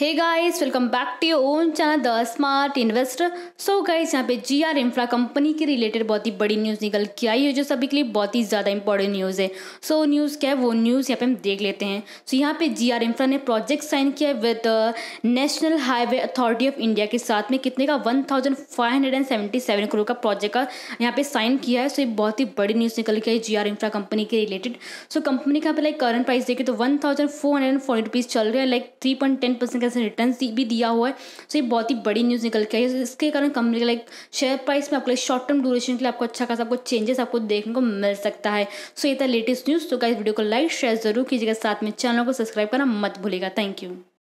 hey guys welcome back to your own channel the smart investor so guys यहाँ पे GR infra company के related बहुत ही बड़ी न्यूज़ निकल के आई है जो सभी के लिए बहुत ही ज़्यादा इंपॉर्टेंट न्यूज़ है सो so, न्यूज़ क्या है वो न्यूज़ यहाँ पे हम देख लेते हैं सो so, यहाँ पे जीआर इंफ्रा ने प्रोजेक्ट साइन किया है with National Highway Authority of India के साथ में कितने का वन करोड़ का प्रोजेक्ट का यहाँ पे साइन किया है सो so, ये बहुत ही बड़ी न्यूज़ निकल के आई जी इंफ्रा कंपनी के रिलेटेड सो कंपनी का यहाँ पे लाइक करंट प्राइस देखिए तो वन थाउजेंड चल रहा है लाइक थ्री तरीके से रिटर्न भी दिया हुआ है सो ये बहुत ही बड़ी न्यूज़ निकल के आई है इसके कारण कंपनी का लाइक शेयर प्राइस में आपको लाइक शॉर्ट टर्म ड्यूरेशन के लिए आपको अच्छा खासा आपको चेंजेस आपको देखने को मिल सकता है सो ये था लेटेस्ट न्यूज़ तो क्या वीडियो को लाइक शेयर जरूर कीजिएगा साथ में चैनल को सब्सक्राइब करना मत भूलेगा थैंक यू